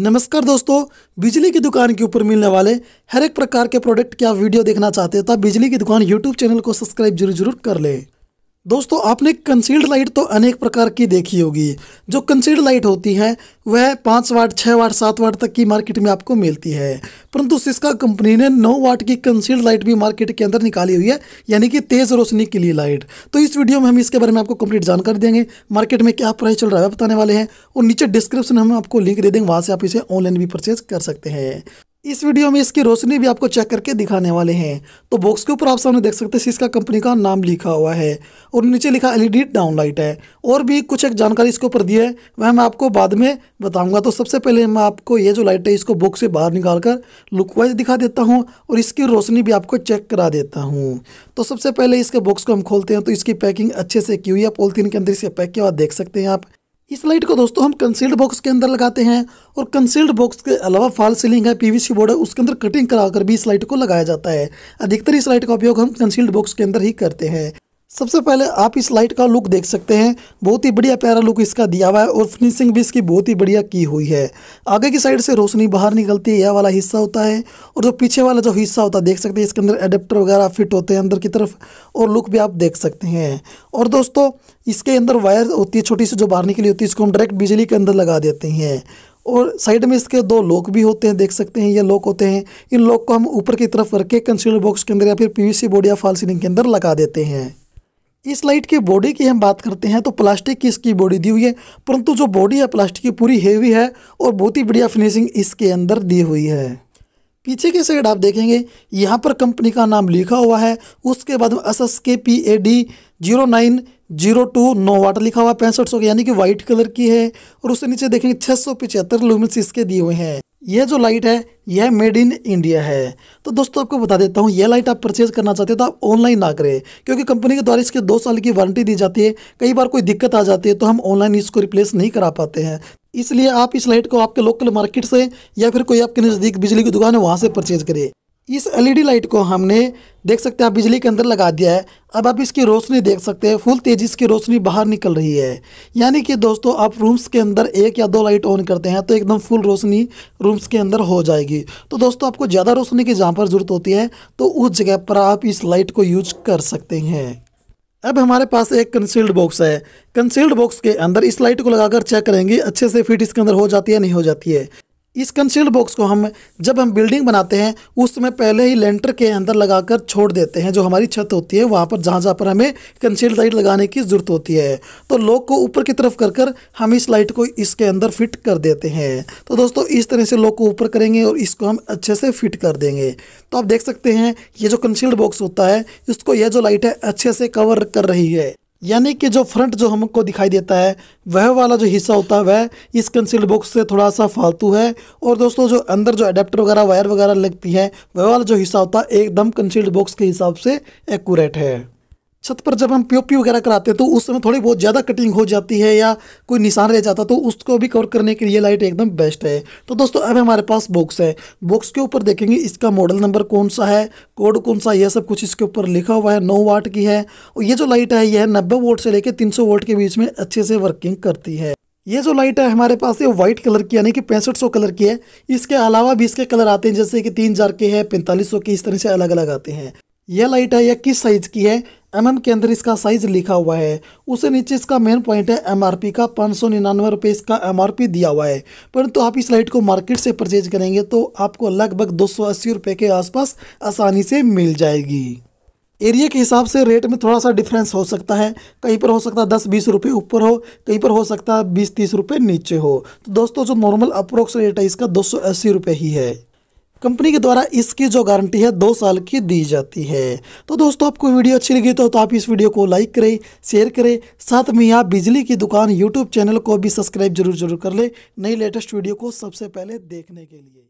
नमस्कार दोस्तों बिजली की दुकान के ऊपर मिलने वाले हर एक प्रकार के प्रोडक्ट की आप वीडियो देखना चाहते हैं तो बिजली की दुकान यूट्यूब चैनल को सब्सक्राइब जरूर जरूर कर लें दोस्तों आपने कंसील्ड लाइट तो अनेक प्रकार की देखी होगी जो कंसील्ड लाइट होती हैं वह पाँच वाट छः वाट सात वाट तक की मार्केट में आपको मिलती है परंतु सिस्का कंपनी ने नौ वाट की कंसील्ड लाइट भी मार्केट के अंदर निकाली हुई है यानी कि तेज़ रोशनी के लिए लाइट तो इस वीडियो में हम इसके बारे में आपको कंप्लीट जानकारी देंगे मार्केट में क्या प्राइस चल रहा है बताने वाले हैं और नीचे डिस्क्रिप्शन हम आपको लिंक दे देंगे वहाँ से आप इसे ऑनलाइन भी परचेज कर सकते हैं इस वीडियो में इसकी रोशनी भी आपको चेक करके दिखाने वाले हैं तो बॉक्स के ऊपर आप सामने देख सकते हैं इसका कंपनी का नाम लिखा हुआ है और नीचे लिखा एलईडी डाउन लाइट है और भी कुछ एक जानकारी इसके ऊपर दी है वह मैं आपको बाद में बताऊंगा तो सबसे पहले मैं आपको ये जो लाइट है इसको बॉक्स से बाहर निकाल कर लुकवाइज़ दिखा देता हूँ और इसकी रोशनी भी आपको चेक करा देता हूँ तो सबसे पहले इसके बॉक्स को हम खोलते हैं तो इसकी पैकिंग अच्छे से की हुई है पोलिथीन के अंदर इसे पैक के बाद देख सकते हैं आप इस लाइट को दोस्तों हम कंसील्ड बॉक्स के अंदर लगाते हैं और कंसील्ड बॉक्स के अलावा फॉल सीलिंग है पीवीसी बोर्ड है उसके अंदर कटिंग कराकर भी इस लाइट को लगाया जाता है अधिकतर इस लाइट का उपयोग हम कंसील्ड बॉक्स के अंदर ही करते हैं सबसे पहले आप इस लाइट का लुक देख सकते हैं बहुत ही बढ़िया प्यारा लुक इसका दिया हुआ है और फिनिशिंग भी इसकी बहुत ही बढ़िया की हुई है आगे की साइड से रोशनी बाहर निकलती है यह वाला हिस्सा होता है और जो पीछे वाला जो हिस्सा होता है देख सकते हैं इसके अंदर एडेप्टर वगैरह फिट होते हैं अंदर की तरफ और लुक भी आप देख सकते हैं और दोस्तों इसके अंदर वायर होती है छोटी सी जो बाहर निकली होती है इसको हम डायरेक्ट बिजली के अंदर लगा देते हैं और साइड में इसके दो लॉक भी होते हैं देख सकते हैं ये लॉक होते हैं इन लॉक को हम ऊपर की तरफ करके कंसीलर बॉक्स के अंदर या फिर पीवीसी बोर्ड या फॉल सीलिंग के अंदर लगा देते हैं इस लाइट की बॉडी की हम बात करते हैं तो प्लास्टिक की इसकी बॉडी दी हुई है परंतु जो बॉडी है प्लास्टिक की पूरी हेवी है और बहुत ही बढ़िया फिनिशिंग इसके अंदर दी हुई है पीछे की साइड आप देखेंगे यहाँ पर कंपनी का नाम लिखा हुआ है उसके बाद में S S K P A D zero nine zero two no watt लिखा हुआ है पैंसठ सौ यानी कि वाइट कलर की है और उससे नीचे देखेंगे छः सौ पिचहत्तर लूमिन्स इसके दिए हुए हैं यह जो लाइट है यह मेड इन इंडिया है तो दोस्तों आपको बता देता हूँ यह लाइट आप परचेज करना चाहते हो तो आप ऑनलाइन ना करें क्योंकि कंपनी के द्वारा इसके दो साल की वारंटी दी जाती है कई बार कोई दिक्कत आ जाती है तो हम ऑनलाइन इसको रिप्लेस नहीं करा पाते हैं इसलिए आप इस लाइट को आपके लोकल मार्केट से या फिर कोई आपके नज़दीक बिजली की दुकान है वहाँ से परचेज करें इस एलईडी लाइट को हमने देख सकते हैं बिजली के अंदर लगा दिया है अब आप इसकी रोशनी देख सकते हैं फुल तेज़ी इसकी रोशनी बाहर निकल रही है यानी कि दोस्तों आप रूम्स के अंदर एक या दो लाइट ऑन करते हैं तो एकदम फुल रोशनी रूम्स के अंदर हो जाएगी तो दोस्तों आपको ज़्यादा रोशनी की जहाँ पर ज़रूरत होती है तो उस जगह पर आप इस लाइट को यूज कर सकते हैं अब हमारे पास एक कंसील्ड बॉक्स है कंसील्ड बॉक्स के अंदर इस लाइट को लगाकर चेक करेंगे अच्छे से फिट इसके अंदर हो जाती है नहीं हो जाती है इस कंसील्ड बॉक्स को हम जब हम बिल्डिंग बनाते हैं उस समय पहले ही लेंटर के अंदर लगाकर छोड़ देते हैं जो हमारी छत होती है वहाँ पर जहाँ जहाँ पर हमें कंसील्ड लाइट लगाने की ज़रूरत होती है तो लॉक को ऊपर की तरफ कर कर हम इस लाइट को इसके अंदर फिट कर देते हैं तो दोस्तों इस तरह से लॉक को ऊपर करेंगे और इसको हम अच्छे से फिट कर देंगे तो आप देख सकते हैं ये जो कंसील्ड बॉक्स होता है इसको यह जो लाइट है अच्छे से कवर कर रही है यानी कि जो फ्रंट जो हमको दिखाई देता है वह वाला जो हिस्सा होता है वह इस कंसील्ड बॉक्स से थोड़ा सा फालतू है और दोस्तों जो अंदर जो अडेप्टर वगैरह वायर वगैरह लगती है वह वाला जो हिस्सा होता है एकदम कंसील्ड बॉक्स के हिसाब से एकूरेट है छत पर जब हम पीओपी वगैरह कराते हैं तो उस समय थोड़ी बहुत ज़्यादा कटिंग हो जाती है या कोई निशान रह जाता तो उसको भी कवर करने के लिए लाइट एकदम बेस्ट है तो दोस्तों अब हमारे पास बॉक्स है बॉक्स के ऊपर देखेंगे इसका मॉडल नंबर कौन सा है कोड कौन सा यह सब कुछ इसके ऊपर लिखा हुआ है नौ वाट की है और ये जो लाइट है यह नब्बे वोट से लेकर तीन वोल्ट के बीच में अच्छे से वर्किंग करती है ये जो लाइट है हमारे पास ये व्हाइट कलर की यानी कि पैंसठ सौ कलर की है इसके अलावा भी इसके कलर आते हैं जैसे कि तीन हजार के हैं पैंतालीस सौ के इस तरह से अलग अलग आते हैं यह लाइट है यह किस साइज़ की है एम mm के अंदर इसका साइज लिखा हुआ है उससे नीचे इसका मेन पॉइंट है एमआरपी का पाँच सौ निन्यानवे रुपये इसका एमआरपी दिया हुआ है परंतु तो आप इस लाइट को मार्केट से परचेज करेंगे तो आपको लगभग दो सौ अस्सी रुपये के आसपास आसानी से मिल जाएगी एरिया के हिसाब से रेट में थोड़ा सा डिफरेंस हो सकता है कहीं पर हो सकता है दस बीस रुपये ऊपर हो कहीं पर हो सकता है बीस तीस रुपये नीचे हो तो दोस्तों जो नॉर्मल अप्रोक्स रेट है इसका दो सौ अस्सी रुपये ही है कंपनी के द्वारा इसकी जो गारंटी है दो साल की दी जाती है तो दोस्तों आपको वीडियो अच्छी लगी तो, तो आप इस वीडियो को लाइक करें शेयर करें साथ में आप बिजली की दुकान यूट्यूब चैनल को भी सब्सक्राइब जरूर जरूर कर लें नई लेटेस्ट वीडियो को सबसे पहले देखने के लिए